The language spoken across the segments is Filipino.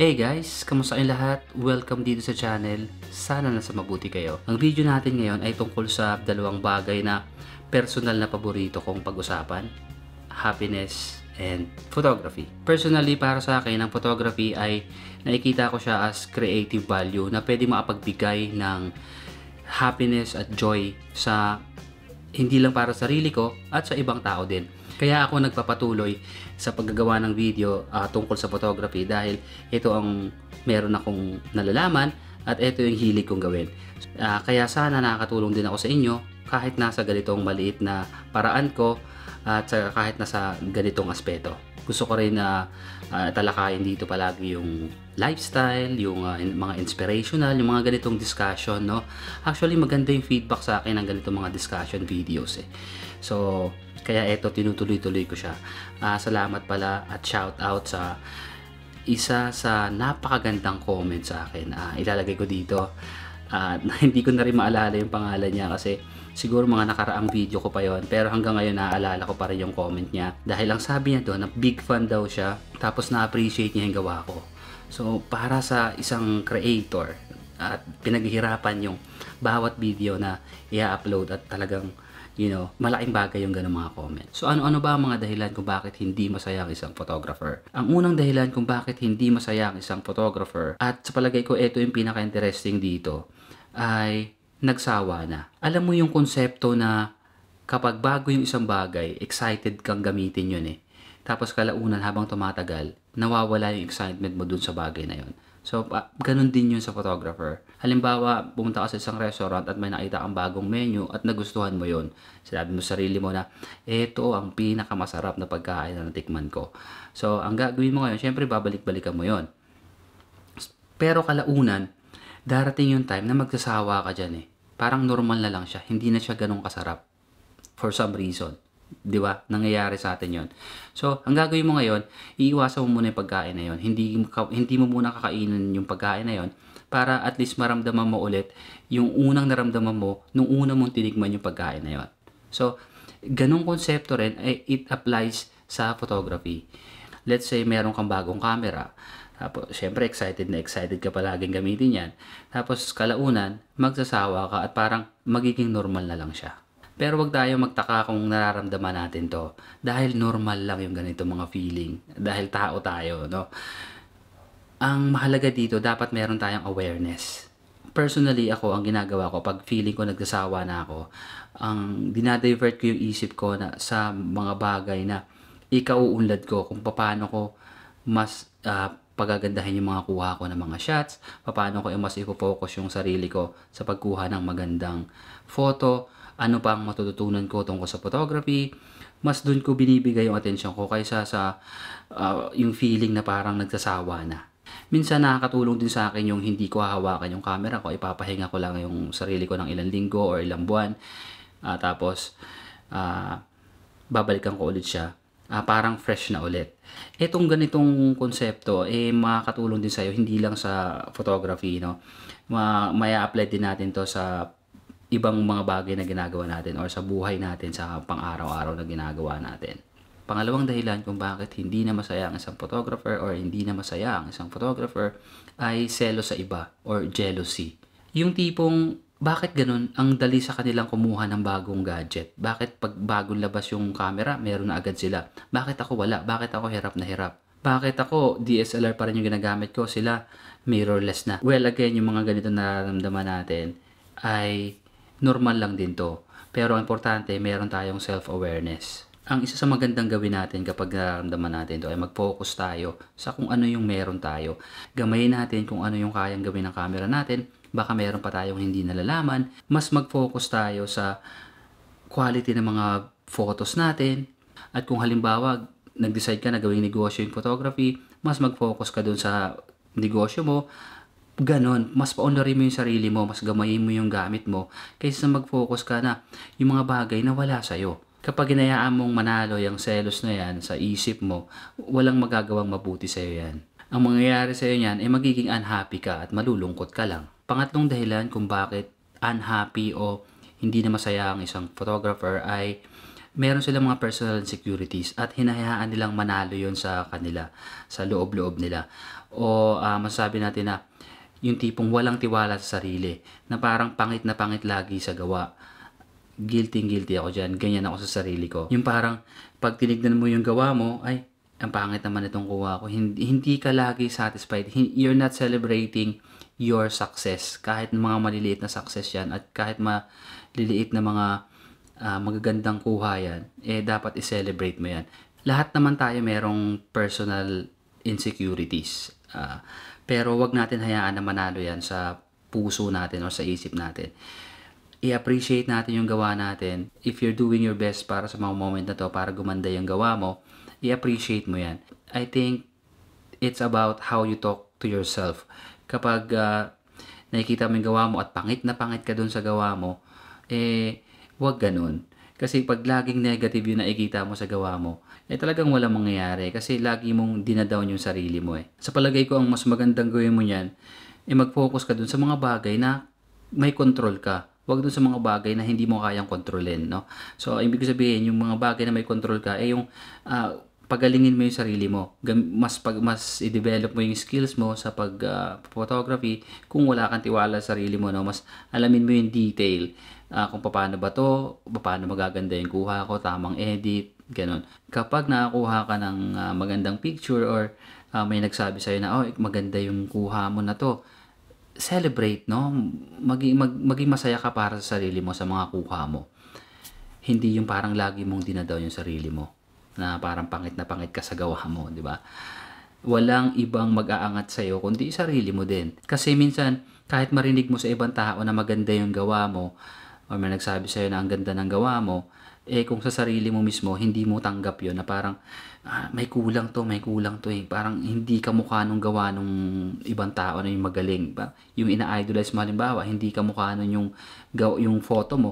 Hey guys, kamusta kayong lahat? Welcome dito sa channel. Sana nasa mabuti kayo. Ang video natin ngayon ay tungkol sa dalawang bagay na personal na paborito kong pag-usapan. Happiness and photography. Personally para sa akin, ang photography ay nakikita ko siya as creative value na pwede makapagbigay ng happiness at joy sa hindi lang para sa sarili ko at sa ibang tao din. Kaya ako nagpapatuloy sa paggagawa ng video uh, tungkol sa photography dahil ito ang meron akong nalalaman at ito yung hilig kong gawin. Uh, kaya sana nakakatulong din ako sa inyo kahit nasa ganitong maliit na paraan ko at uh, kahit nasa ganitong aspeto gusto ko rin na uh, talakayin dito palagi yung lifestyle, yung uh, mga inspirational, yung mga ganitong discussion, no? Actually, maganda yung feedback sa akin ng ganitong mga discussion videos, eh. So, kaya eto, tinutuloy-tuloy ko siya. Uh, salamat pala at shout out sa isa sa napakagandang comment sa akin. Uh, ilalagay ko dito. Uh, hindi ko na rin maalala yung pangalan niya kasi Siguro mga nakaraang video ko pa yon pero hanggang ngayon naaalala ko pa rin yung comment niya. Dahil ang sabi niya doon na big fan daw siya tapos na-appreciate niya yung gawa ko. So para sa isang creator at pinaghihirapan yung bawat video na i-upload at talagang you know, malaking bagay yung ganun mga comment. So ano-ano ba ang mga dahilan kung bakit hindi masaya ang isang photographer? Ang unang dahilan kung bakit hindi masaya ang isang photographer at sa palagay ko ito yung pinaka-interesting dito ay nagsawa na. Alam mo yung konsepto na kapag bago yung isang bagay, excited kang gamitin yun eh. Tapos kalaunan habang tumatagal, nawawala yung excitement mo dun sa bagay na yun. So, ganun din yun sa photographer. Halimbawa, pumunta ka sa isang restaurant at may nakita kang bagong menu at nagustuhan mo yun. Sinabi mo sarili mo na, eto ang pinakamasarap na pagkain na natikman ko. So, ang gagawin mo ngayon, syempre babalik-balikan mo yon Pero kalaunan, darating yung time na magsasawa ka dyan eh parang normal na lang siya. Hindi na siya ganun kasarap. For some reason. 'di ba? Nangyayari sa atin 'yon. So, ang gagawin mo ngayon, iiwasan mo muna 'yung pagkain na 'yon. Hindi hindi mo muna kakainin 'yung pagkain na 'yon para at least maramdaman mo ulit 'yung unang naramdaman mo nung una mong tinigman 'yung pagkain na 'yon. So, ganung konsepto rin ay eh, it applies sa photography. Let's say meron kang bagong camera tapos, syempre, excited na excited ka palaging gamitin yan. Tapos, kalaunan, magsasawa ka at parang magiging normal na lang siya. Pero wag tayo magtaka kung nararamdaman natin to. Dahil normal lang yung ganito mga feeling. Dahil tao tayo, no? Ang mahalaga dito, dapat meron tayong awareness. Personally, ako, ang ginagawa ko, pag feeling ko nagsasawa na ako, ang dinadivert ko yung isip ko na sa mga bagay na ikauunlad ko kung paano ko mas uh, pagagandahin yung mga kuha ko ng mga shots, paano ko mas ipopokus yung sarili ko sa pagkuha ng magandang photo, ano pa ang matututunan ko tungkol sa photography, mas dun ko binibigay yung atensyon ko kaysa sa uh, yung feeling na parang nagsasawa na. Minsan nakakatulong din sa akin yung hindi ko hahawakan yung camera ko, ipapahinga ko lang yung sarili ko ng ilang linggo or ilang buwan. Uh, tapos, uh, babalikan ko ulit siya uh, parang fresh na ulit. Itong ganitong konsepto, eh, makakatulong din sa'yo, hindi lang sa photography, no? Ma maya apply din natin to sa ibang mga bagay na ginagawa natin or sa buhay natin, sa pang-araw-araw na ginagawa natin. Pangalawang dahilan kung bakit hindi na masaya ang isang photographer or hindi na masaya ang isang photographer ay selo sa iba or jealousy. Yung tipong bakit ganun ang dali sa kanilang kumuha ng bagong gadget? Bakit pag bagong labas yung camera, meron na agad sila? Bakit ako wala? Bakit ako hirap na hirap? Bakit ako DSLR pa rin yung ginagamit ko? Sila mirrorless na. Well, again, yung mga ganito na nararamdaman natin ay normal lang din to. Pero ang importante, meron tayong self-awareness. Ang isa sa magandang gawin natin kapag nararamdaman natin to ay mag-focus tayo sa kung ano yung meron tayo. Gamayin natin kung ano yung kayang gawin ng camera natin baka mayroon pa tayong hindi nalalaman. Mas mag-focus tayo sa quality ng mga photos natin. At kung halimbawa, nag-decide ka na gawing negosyo yung photography, mas mag-focus ka dun sa negosyo mo. Ganon, mas pa-honorin mo yung sarili mo, mas gamayin mo yung gamit mo, kaysa mag-focus ka na yung mga bagay na wala sa'yo. Kapag inayaan mong manalo yung selos na yan sa isip mo, walang magagawang mabuti sa'yo yan. Ang mangyayari sa'yo yan ay magiging unhappy ka at malulungkot ka lang. Pangatlong dahilan kung bakit unhappy o hindi na masaya ang isang photographer ay meron silang mga personal insecurities at hinahayaan nilang manalo yon sa kanila, sa loob-loob nila. O uh, masasabi natin na yung tipong walang tiwala sa sarili, na parang pangit na pangit lagi sa gawa. Guilty guilty ako dyan, ganyan ako sa sarili ko. Yung parang pag tinignan mo yung gawa mo, ay ang pangit naman itong kuha ko. Hindi, hindi ka lagi satisfied. You're not celebrating your success. Kahit mga maliliit na success yan at kahit maliliit na mga uh, magagandang kuha yan, eh dapat i-celebrate mo yan. Lahat naman tayo merong personal insecurities. Uh, pero wag natin hayaan na manalo yan sa puso natin o sa isip natin. I-appreciate natin yung gawa natin. If you're doing your best para sa mga moment na to, para gumanda yung gawa mo, i-appreciate mo yan. I think it's about how you talk to yourself kapag uh, nakikita mo yung gawa mo at pangit na pangit ka doon sa gawa mo, eh, wag ganun. Kasi pag laging negative yung nakikita mo sa gawa mo, eh talagang wala mangyayari kasi lagi mong dinadown yung sarili mo eh. Sa palagay ko, ang mas magandang gawin mo niyan, eh mag-focus ka dun sa mga bagay na may control ka. Huwag dun sa mga bagay na hindi mo kayang kontrolin, no? So, ibig sabihin, yung mga bagay na may control ka, eh yung uh, pagalingin mo yung sarili mo. Mas pag mas i-develop mo yung skills mo sa pag uh, photography kung wala kang tiwala sa sarili mo no, mas alamin mo yung detail uh, kung paano ba to, paano magaganda yung kuha ko, tamang edit, ganun. Kapag nakakuha ka ng uh, magandang picture or uh, may nagsabi sa iyo na oh, maganda yung kuha mo na to, celebrate no, maging mag, maging masaya ka para sa sarili mo sa mga kuha mo. Hindi yung parang lagi mong dinadown yung sarili mo na parang pangit na pangit ka sa gawa mo, di ba? Walang ibang mag-aangat sa iyo kundi sarili mo din. Kasi minsan, kahit marinig mo sa ibang tao na maganda yung gawa mo, o may nagsabi sa iyo na ang ganda ng gawa mo, eh kung sa sarili mo mismo, hindi mo tanggap yon na parang, ah, may kulang to, may kulang to eh. Parang hindi ka mukha nung gawa nung ibang tao na yung magaling. Ba? Yung ina-idolize mo, halimbawa, hindi ka mukha nung yung, yung photo mo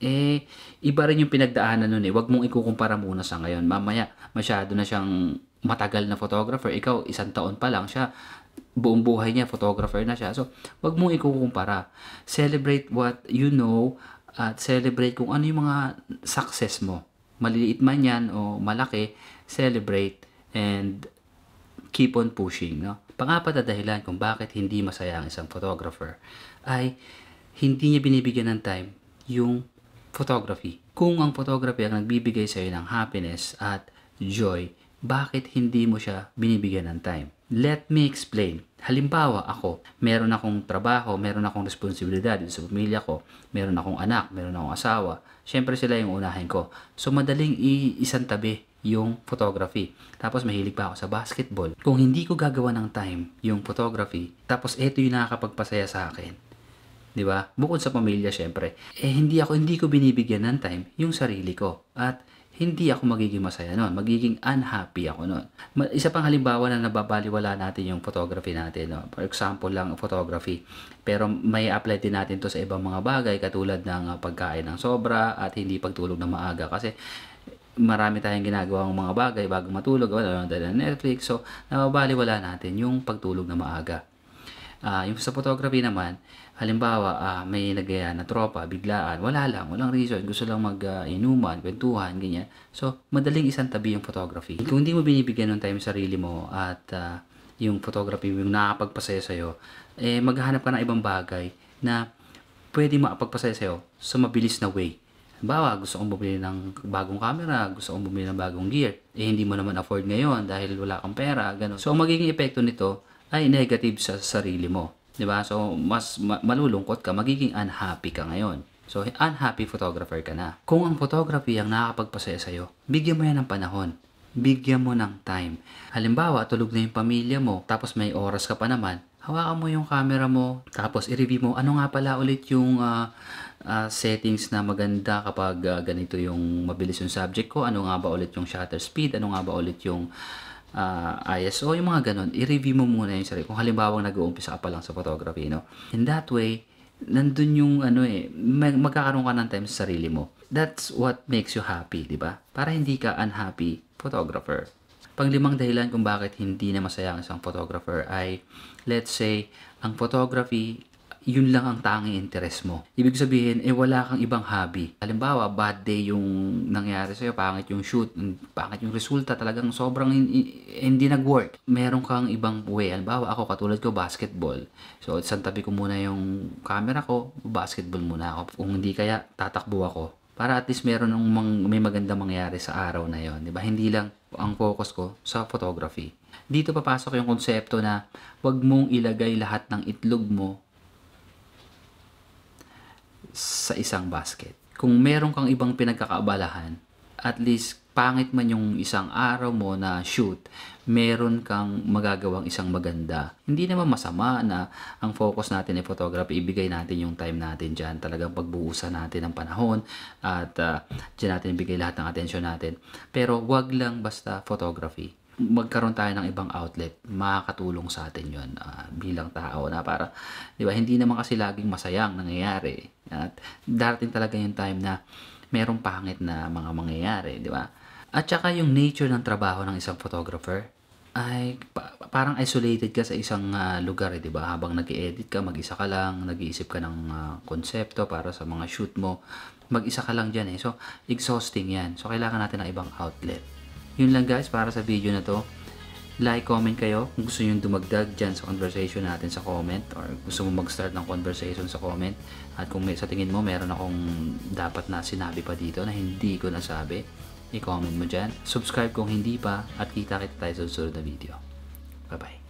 eh iba rin yung pinagdaanan nun eh. wag mong ikukumpara muna sa ngayon. Mamaya masyado na siyang matagal na photographer. Ikaw isang taon pa lang siya buong buhay niya photographer na siya. So, wag mong ikukumpara. Celebrate what you know at celebrate kung ano yung mga success mo. Maliliit man 'yan o malaki, celebrate and keep on pushing, no? Pangapat na dahilan kung bakit hindi masaya ang isang photographer ay hindi niya binibigyan ng time yung photography. Kung ang photography ang nagbibigay sa iyo ng happiness at joy, bakit hindi mo siya binibigyan ng time? Let me explain. Halimbawa ako, meron akong trabaho, meron akong responsibilidad sa pamilya ko, meron akong anak, meron akong asawa. Siyempre sila yung unahin ko. So madaling iisang tabi yung photography. Tapos mahilig pa ako sa basketball. Kung hindi ko gagawa ng time yung photography, tapos ito yung nakakapagpasaya sa akin 'di ba? Bukod sa pamilya syempre. Eh hindi ako hindi ko binibigyan ng time yung sarili ko at hindi ako magiging masaya noon. Magiging unhappy ako noon. Isa pang halimbawa na nababaliwala natin yung photography natin. No? For example lang, photography. Pero may apply din natin to sa ibang mga bagay katulad ng ah, pagkain ng sobra at hindi pagtulog ng maaga. Kasi marami tayong ginagawa ng mga bagay bago matulog. Wala na Netflix. So, nababaliwala natin yung pagtulog na maaga. Uh, yung sa photography naman, halimbawa uh, may nagaya na tropa, biglaan, wala lang, walang reason, gusto lang mag-inuman, ah, uh, kwentuhan, ganyan. So, madaling isang tabi yung photography. Kung hindi mo binibigyan ng time sarili mo at uh, yung photography yung nakapagpasaya sa'yo, eh, maghahanap ka ng ibang bagay na pwede makapagpasaya sa'yo sa mabilis na way. Halimbawa, gusto kong bumili ng bagong camera, gusto kong bumili ng bagong gear, eh hindi mo naman afford ngayon dahil wala kang pera, ganun. So, magiging epekto nito, ay negative sa sarili mo. 'Di ba? So mas ma- malulungkot ka, magiging unhappy ka ngayon. So unhappy photographer ka na. Kung ang photography ang nakakapagpasaya sa iyo, bigyan mo yan ng panahon. Bigyan mo ng time. Halimbawa, tulog na yung pamilya mo, tapos may oras ka pa naman, hawakan mo yung camera mo, tapos i-review mo ano nga pala ulit yung uh, uh, settings na maganda kapag uh, ganito yung mabilis yung subject ko, ano nga ba ulit yung shutter speed, ano nga ba ulit yung uh, ah, ISO, yung mga ganun, i-review mo muna yung sarili. Kung halimbawa nag-uumpisa ka pa lang sa photography, no? In that way, nandun yung ano eh, mag- magkakaroon ka ng time sa sarili mo. That's what makes you happy, di ba? Para hindi ka unhappy photographer. Panglimang dahilan kung bakit hindi na masaya ang isang photographer ay, let's say, ang photography yun lang ang tanging interes mo. Ibig sabihin, eh wala kang ibang hobby. Halimbawa, bad day yung nangyari sa'yo, pangit yung shoot, mm, pangit yung resulta, talagang sobrang hindi nag-work. Meron kang ibang way. Halimbawa, ako katulad ko, basketball. So, isang tabi ko muna yung camera ko, basketball muna ako. Kung hindi kaya, tatakbo ako para at least meron ng mang, may maganda mangyari sa araw na yon, 'di ba? Hindi lang ang focus ko sa photography. Dito papasok yung konsepto na 'wag mong ilagay lahat ng itlog mo sa isang basket. Kung meron kang ibang pinagkakaabalahan, at least pangit man yung isang araw mo na shoot, meron kang magagawang isang maganda. Hindi naman masama na ang focus natin ay photography, ibigay natin yung time natin dyan. Talagang pagbuusan natin ang panahon at uh, dyan natin ibigay lahat ng atensyon natin. Pero wag lang basta photography magkaroon tayo ng ibang outlet, makakatulong sa atin yon uh, ah, bilang tao na para, di ba, hindi naman kasi laging masayang nangyayari. At darating talaga yung time na merong pangit na mga mangyayari, di ba? At saka yung nature ng trabaho ng isang photographer, ay pa- parang isolated ka sa isang uh, lugar, eh, 'di ba? Habang nag-edit ka, mag-isa ka lang, nag-iisip ka ng uh, konsepto para sa mga shoot mo. Mag-isa ka lang diyan eh. So, exhausting 'yan. So, kailangan natin ng ibang outlet. Yun lang guys para sa video na to. Like, comment kayo kung gusto nyo dumagdag dyan sa conversation natin sa comment or gusto mo mag-start ng conversation sa comment at kung may, sa tingin mo meron akong dapat na sinabi pa dito na hindi ko nasabi, i-comment mo dyan. Subscribe kung hindi pa at kita-kita tayo sa susunod na video. Bye-bye!